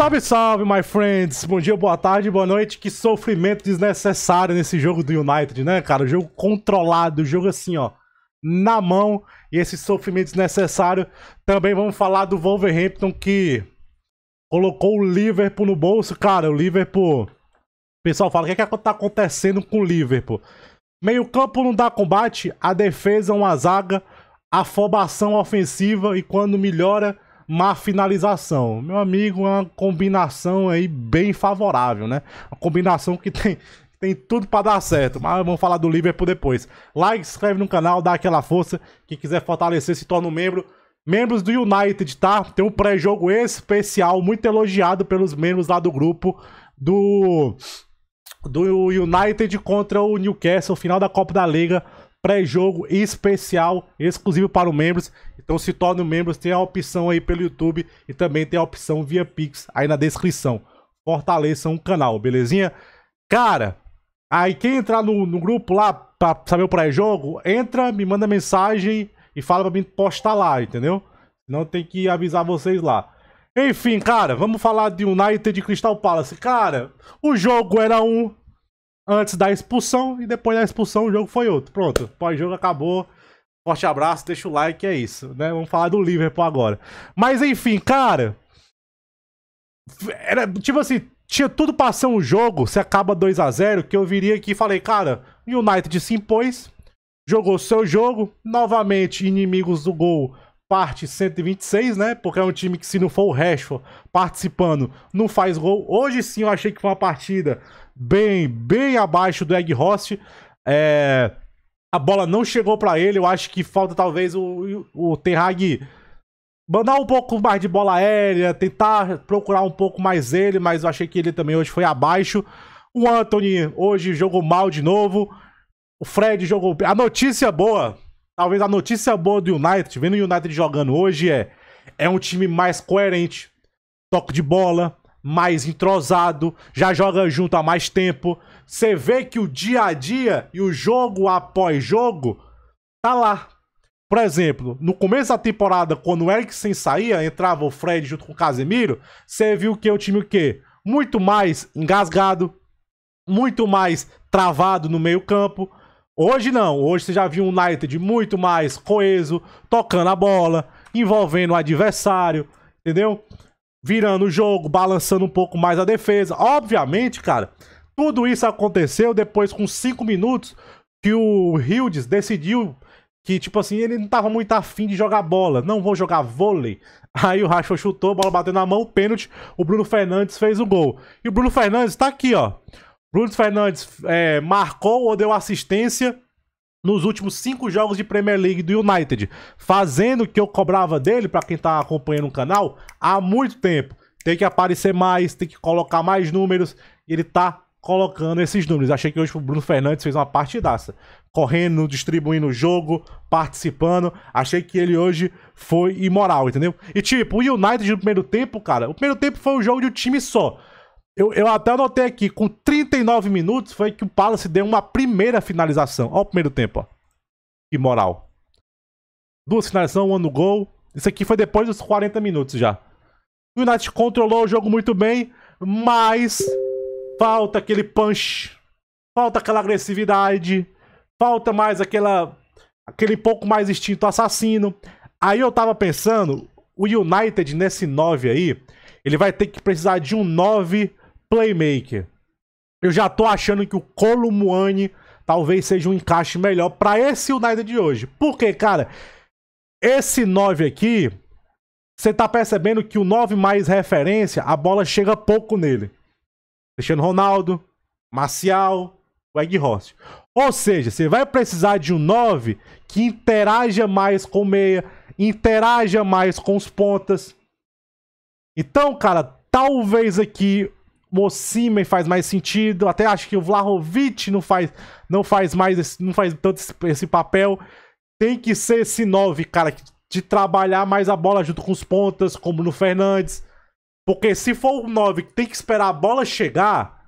Salve, salve, my friends! Bom dia, boa tarde, boa noite. Que sofrimento desnecessário nesse jogo do United, né, cara? jogo controlado, jogo assim, ó, na mão. E esse sofrimento desnecessário. Também vamos falar do Wolverhampton que colocou o Liverpool no bolso. Cara, o Liverpool... O pessoal fala, o que é que tá acontecendo com o Liverpool? Meio campo não dá combate, a defesa é uma zaga, afobação ofensiva e quando melhora má finalização. Meu amigo, uma combinação aí bem favorável, né? Uma combinação que tem, tem tudo para dar certo, mas vamos falar do Liverpool depois. Like, se inscreve no canal, dá aquela força. Quem quiser fortalecer, se torna um membro. Membros do United, tá? Tem um pré-jogo especial, muito elogiado pelos membros lá do grupo do do United contra o Newcastle, final da Copa da Liga pré-jogo especial, exclusivo para os membros. Então se torne um membro, tem a opção aí pelo YouTube e também tem a opção via Pix aí na descrição. Fortaleçam o canal, belezinha? Cara, aí quem entrar no, no grupo lá para saber o pré-jogo, entra, me manda mensagem e fala para mim postar lá, entendeu? Não tem que avisar vocês lá. Enfim, cara, vamos falar de United de Crystal Palace. Cara, o jogo era um antes da expulsão e depois da expulsão o jogo foi outro. Pronto, pós-jogo acabou. Forte abraço, deixa o like, é isso, né? Vamos falar do Liverpool agora. Mas enfim, cara, era tipo assim, tinha tudo pra ser um jogo, se acaba 2 a 0 que eu viria aqui e falei, cara, United se impôs, jogou seu jogo, novamente inimigos do gol parte 126, né? Porque é um time que, se não for o Rashford participando, não faz gol. Hoje sim eu achei que foi uma partida bem, bem abaixo do Egg Host. É... A bola não chegou para ele. Eu acho que falta talvez o, o Terrag mandar um pouco mais de bola aérea, tentar procurar um pouco mais ele, mas eu achei que ele também hoje foi abaixo. O Anthony hoje jogou mal de novo. O Fred jogou. A notícia é boa talvez a notícia boa do United, vendo o United jogando hoje, é, é um time mais coerente, toque de bola, mais entrosado, já joga junto há mais tempo. Você vê que o dia a dia e o jogo após jogo tá lá. Por exemplo, no começo da temporada, quando o Eriksen saía, entrava o Fred junto com o Casemiro, você viu que é o time o quê? Muito mais engasgado, muito mais travado no meio-campo, Hoje não. Hoje você já viu um United muito mais coeso, tocando a bola, envolvendo o adversário, entendeu? Virando o jogo, balançando um pouco mais a defesa. Obviamente, cara, tudo isso aconteceu depois com 5 minutos que o Hildes decidiu que, tipo assim, ele não tava muito afim de jogar bola. Não vou jogar vôlei. Aí o Racha chutou, a bola bateu na mão, o pênalti. O Bruno Fernandes fez o gol. E o Bruno Fernandes tá aqui, ó. Bruno Fernandes é, marcou ou deu assistência nos últimos cinco jogos de Premier League do United, fazendo o que eu cobrava dele, para quem tá acompanhando o canal, há muito tempo. Tem que aparecer mais, tem que colocar mais números, ele tá colocando esses números. Achei que hoje o Bruno Fernandes fez uma partidaça, correndo, distribuindo o jogo, participando. Achei que ele hoje foi imoral, entendeu? E tipo, o United no primeiro tempo, cara, o primeiro tempo foi um jogo de um time só. Eu, eu até anotei aqui, com 39 minutos foi que o Palace deu uma primeira finalização. Olha o primeiro tempo, ó. Que moral. Duas finalizações, um no gol. Isso aqui foi depois dos 40 minutos já. O United controlou o jogo muito bem, mas falta aquele punch, falta aquela agressividade, falta mais aquela aquele pouco mais instinto assassino. Aí eu tava pensando, o United nesse 9 aí, ele vai ter que precisar de um 9 playmaker. Eu já tô achando que o Columuane talvez seja um encaixe melhor para esse United de hoje. Porque, cara, esse 9 aqui, você tá percebendo que o 9 mais referência, a bola chega pouco nele. Cristiano Ronaldo, Marcial, Weghorst. Ou seja, você vai precisar de um 9 que interaja mais com o meia, interaja mais com os pontas. Então, cara, talvez aqui o faz mais sentido, até acho que o Vlahovic não faz, não faz mais esse, não faz tanto esse, esse papel. Tem que ser esse 9, cara, de trabalhar mais a bola junto com os pontas, como no Fernandes. Porque se for o 9 que tem que esperar a bola chegar,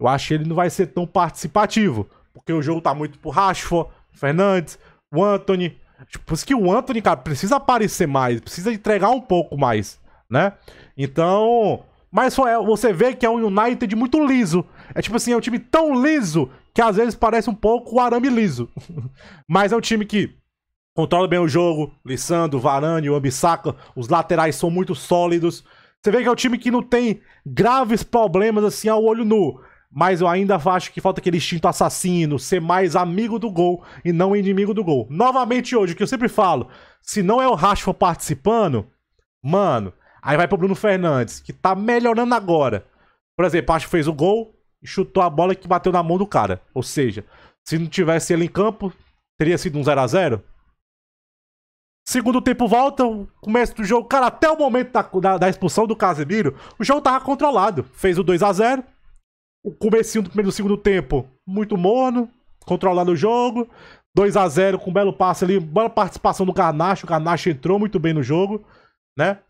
eu acho que ele não vai ser tão participativo. Porque o jogo tá muito pro Rashford, Fernandes, o Anthony. Tipo, por isso que o Anthony, cara, precisa aparecer mais, precisa entregar um pouco mais, né? Então, mas é, você vê que é um United muito liso. É tipo assim, é um time tão liso que às vezes parece um pouco o arame liso. Mas é um time que controla bem o jogo. Lissandro, Varane, Wambisaka, os laterais são muito sólidos. Você vê que é um time que não tem graves problemas assim ao olho nu. Mas eu ainda acho que falta aquele instinto assassino, ser mais amigo do gol e não inimigo do gol. Novamente hoje, o que eu sempre falo, se não é o Rashford participando, mano, Aí vai pro Bruno Fernandes, que tá melhorando agora. Por exemplo, acho que fez o gol e chutou a bola que bateu na mão do cara. Ou seja, se não tivesse ele em campo, teria sido um 0x0. Segundo tempo volta, começo do jogo, cara, até o momento da, da, da, expulsão do Casemiro, o jogo tava controlado. Fez o 2 a 0 O comecinho do primeiro do segundo tempo, muito morno, controlando o jogo. 2 a 0 com um belo passe ali, boa participação do Garnacho. O Garnacho entrou muito bem no jogo, né?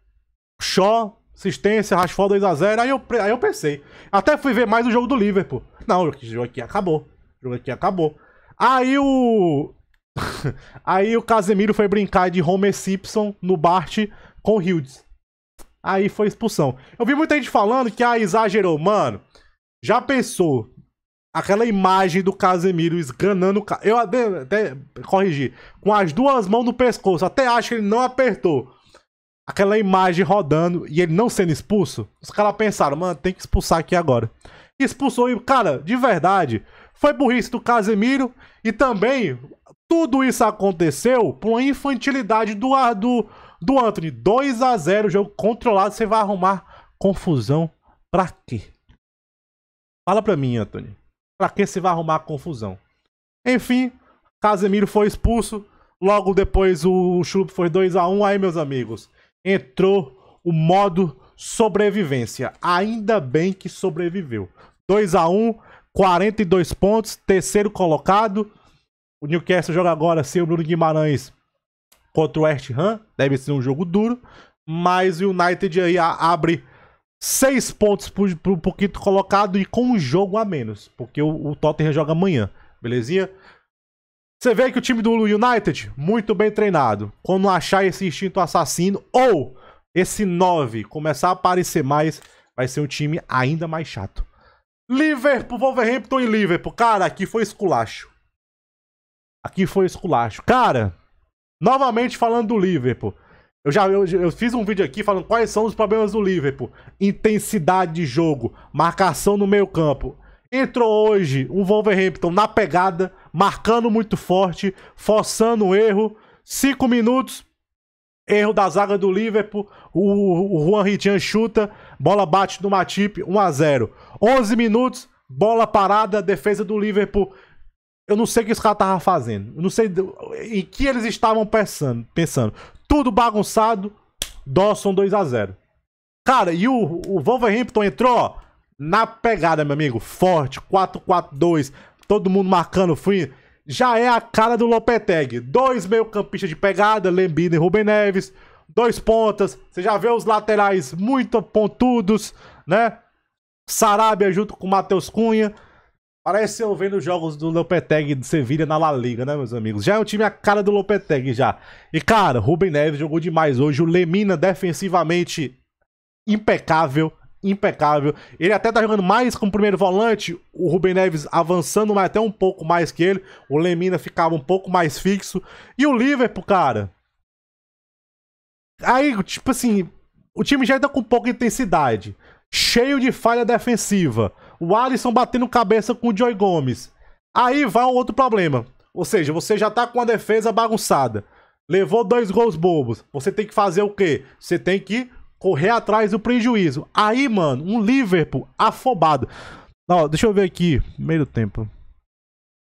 Shaw, assistência, Rashford 2x0. Aí eu, aí eu pensei. Até fui ver mais o jogo do Liverpool. Não, o jogo aqui acabou. O jogo aqui acabou. Aí o. aí o Casemiro foi brincar de Homer Simpson no Bart com o Hildes. Aí foi expulsão. Eu vi muita gente falando que ah, exagerou. Mano, já pensou aquela imagem do Casemiro esganando o cara. Eu até, até corrigi. Com as duas mãos no pescoço. Até acho que ele não apertou aquela imagem rodando e ele não sendo expulso, os caras pensaram, mano, tem que expulsar aqui agora. E expulsou e, cara, de verdade, foi burrice do Casemiro e também tudo isso aconteceu por uma infantilidade do do, do Anthony. 2 a 0 jogo controlado, você vai arrumar confusão pra quê? Fala pra mim, Anthony. Pra que você vai arrumar confusão? Enfim, Casemiro foi expulso. Logo depois o Chup foi 2 a 1 Aí, meus amigos, entrou o modo sobrevivência. Ainda bem que sobreviveu. 2 a 1 42 pontos, terceiro colocado. O Newcastle joga agora sem o Bruno Guimarães contra o West Ham. Deve ser um jogo duro. Mas o United aí abre seis pontos para o pouquinho quinto colocado e com um jogo a menos. Porque o, o Tottenham joga amanhã, belezinha? Você vê que o time do United, muito bem treinado. Quando achar esse instinto assassino ou esse 9 começar a aparecer mais, vai ser um time ainda mais chato. Liverpool, Wolverhampton e Liverpool. Cara, aqui foi esculacho. Aqui foi esculacho. Cara, novamente falando do Liverpool. Eu já eu, eu, fiz um vídeo aqui falando quais são os problemas do Liverpool. Intensidade de jogo, marcação no meio campo. Entrou hoje o Wolverhampton na pegada, marcando muito forte, forçando o erro. Cinco minutos, erro da zaga do Liverpool. O, o Juan Ridian chuta, bola bate no Matip, 1 a 0 11 minutos, bola parada, defesa do Liverpool. Eu não sei o que os caras estavam fazendo. Eu não sei em que eles estavam pensando. pensando. Tudo bagunçado, Dawson 2 a 0 Cara, e o, o Wolverhampton entrou na pegada, meu amigo. Forte, 4-4-2, todo mundo marcando fim, já é a cara do Lopeteg. Dois meio-campistas de pegada, Lembina e Rubem Neves. Dois pontas, você já vê os laterais muito pontudos, né? Sarabia junto com Matheus Cunha. Parece eu vendo os jogos do Lopeteg de Sevilha na La Liga, né, meus amigos? Já é um time a cara do Lopeteg já. E cara, Rubem Neves jogou demais hoje. O Lemina defensivamente impecável impecável. Ele até tá jogando mais como primeiro volante, o Rubem Neves avançando mais, até um pouco mais que ele, o Lemina ficava um pouco mais fixo. E o Liverpool, cara. Aí, tipo assim, o time já tá com pouca intensidade, cheio de falha defensiva. O Alisson batendo cabeça com o Joy Gomes. Aí vai um outro problema. Ou seja, você já tá com a defesa bagunçada. Levou dois gols bobos. Você tem que fazer o quê? Você tem que correr atrás do prejuízo. Aí, mano, um Liverpool afobado. Não, deixa eu ver aqui, meio tempo.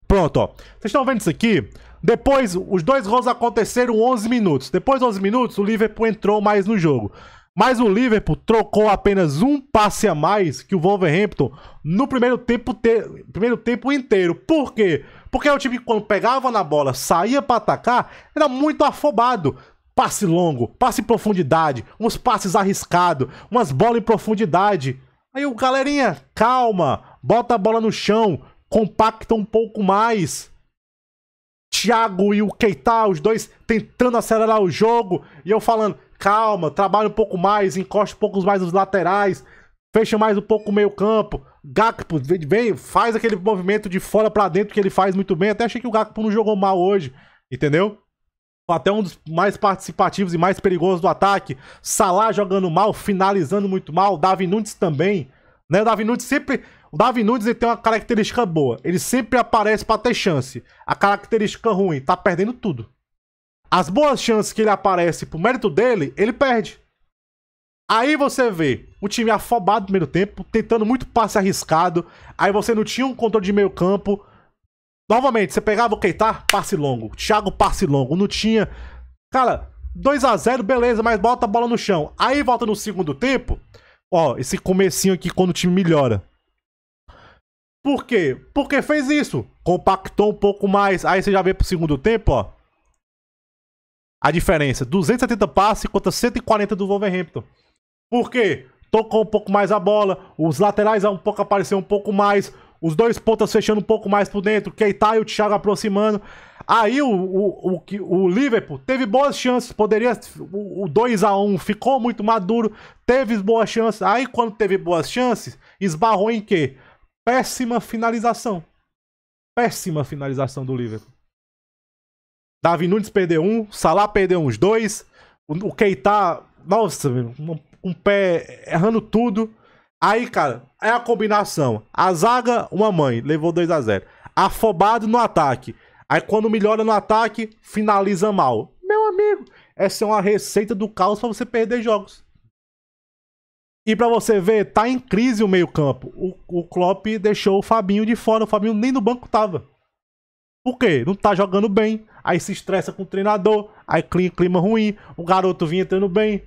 Pronto, ó. Vocês estão vendo isso aqui? Depois, os dois gols aconteceram 11 minutos. Depois de 11 minutos, o Liverpool entrou mais no jogo. Mas o Liverpool trocou apenas um passe a mais que o Wolverhampton no primeiro tempo, te... primeiro tempo inteiro. Por quê? Porque é o time, quando pegava na bola, saía para atacar, era muito afobado passe longo, passe em profundidade, uns passes arriscados, umas bolas em profundidade. Aí o galerinha, calma, bota a bola no chão, compacta um pouco mais. Thiago e o Keita, os dois tentando acelerar o jogo, e eu falando, calma, trabalha um pouco mais, encosta um pouco mais os laterais, fecha mais um pouco o meio campo. Gakpo, vem, faz aquele movimento de fora para dentro que ele faz muito bem. Até achei que o Gakpo não jogou mal hoje, entendeu? até um dos mais participativos e mais perigosos do ataque. Salah jogando mal, finalizando muito mal. Davi Nunes também. Né? O Davi Nunes sempre. O Davi Nunes ele tem uma característica boa. Ele sempre aparece para ter chance. A característica ruim, tá perdendo tudo. As boas chances que ele aparece por mérito dele, ele perde. Aí você vê o time afobado no primeiro tempo, tentando muito passe arriscado. Aí você não tinha um controle de meio campo. Novamente, você pegava o Keita, passe longo. Thiago, passe longo. Não tinha. Cara, 2 a 0 beleza, mas bota a bola no chão. Aí volta no segundo tempo. Ó, esse comecinho aqui quando o time melhora. Por quê? Porque fez isso. Compactou um pouco mais. Aí você já vê pro segundo tempo, ó. A diferença. 270 passes contra 140 do Wolverhampton. Por quê? Tocou um pouco mais a bola. Os laterais um pouco apareceram um pouco mais os dois pontas fechando um pouco mais por dentro, Keita e o Thiago aproximando. Aí o, o, o, o Liverpool teve boas chances, poderia. O, o 2 a 1 ficou muito maduro, teve boas chances. Aí quando teve boas chances, esbarrou em quê? Péssima finalização. Péssima finalização do Liverpool. Davi Nunes perdeu um, Salah perdeu uns dois, o, o Keita, nossa, um, um pé errando tudo. Aí, cara, é a combinação. A zaga, uma mãe, levou 2 a 0 Afobado no ataque. Aí quando melhora no ataque, finaliza mal. Meu amigo, essa é uma receita do caos para você perder jogos. E para você ver, tá em crise o meio-campo. O, o Klopp deixou o Fabinho de fora, o Fabinho nem no banco tava. Por quê? Não tá jogando bem, aí se estressa com o treinador, aí clima, clima ruim, o garoto vinha entrando bem,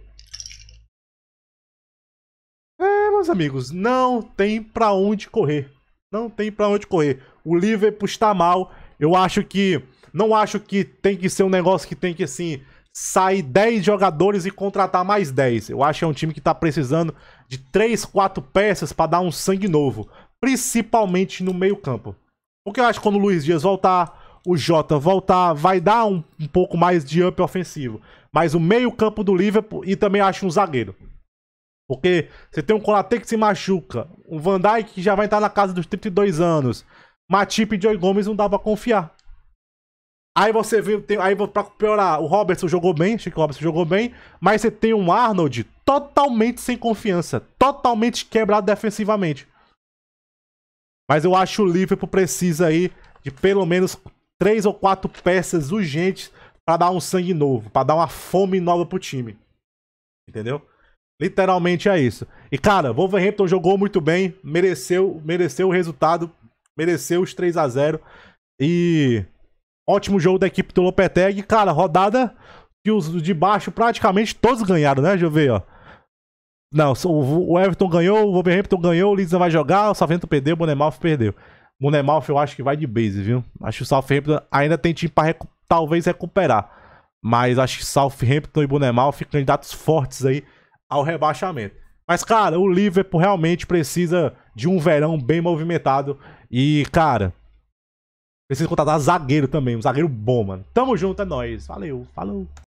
meus amigos, não tem para onde correr. Não tem para onde correr. O Liverpool está mal. Eu acho que. Não acho que tem que ser um negócio que tem que, assim, sair 10 jogadores e contratar mais 10. Eu acho que é um time que está precisando de 3, 4 peças para dar um sangue novo. Principalmente no meio-campo. Porque eu acho que quando o Luiz Dias voltar, o Jota voltar, vai dar um, um pouco mais de up ofensivo. Mas o meio-campo do Liverpool e também acho um zagueiro. Porque você tem um Colate que se machuca, um Van Dyke que já vai estar na casa dos 32 anos, Matip e Joy Gomes não dá pra confiar. Aí você vê, tem, aí pra piorar, o Robertson jogou bem, que o Robertson jogou bem, mas você tem um Arnold totalmente sem confiança, totalmente quebrado defensivamente. Mas eu acho o Liverpool precisa aí de pelo menos três ou quatro peças urgentes para dar um sangue novo, para dar uma fome nova pro time. Entendeu? Literalmente é isso. E, cara, Wolverhampton jogou muito bem, mereceu, mereceu o resultado, mereceu os 3 a 0 E ótimo jogo da equipe do Lopetegui. Cara, rodada que os de baixo praticamente todos ganharam, né? Deixa eu ver, ó. Não, o Everton ganhou, o Wolverhampton ganhou, o Leeds vai jogar, o Savento perdeu, o Bonemouth perdeu. O Bonemouth eu acho que vai de base, viu? Acho que o Southampton ainda tem time pra recu talvez recuperar. Mas acho que Southampton e Bonemalfe candidatos fortes aí ao rebaixamento. Mas, cara, o Liverpool realmente precisa de um verão bem movimentado. E, cara, precisa contratar zagueiro também. Um zagueiro bom, mano. Tamo junto, é nóis. Valeu, falou.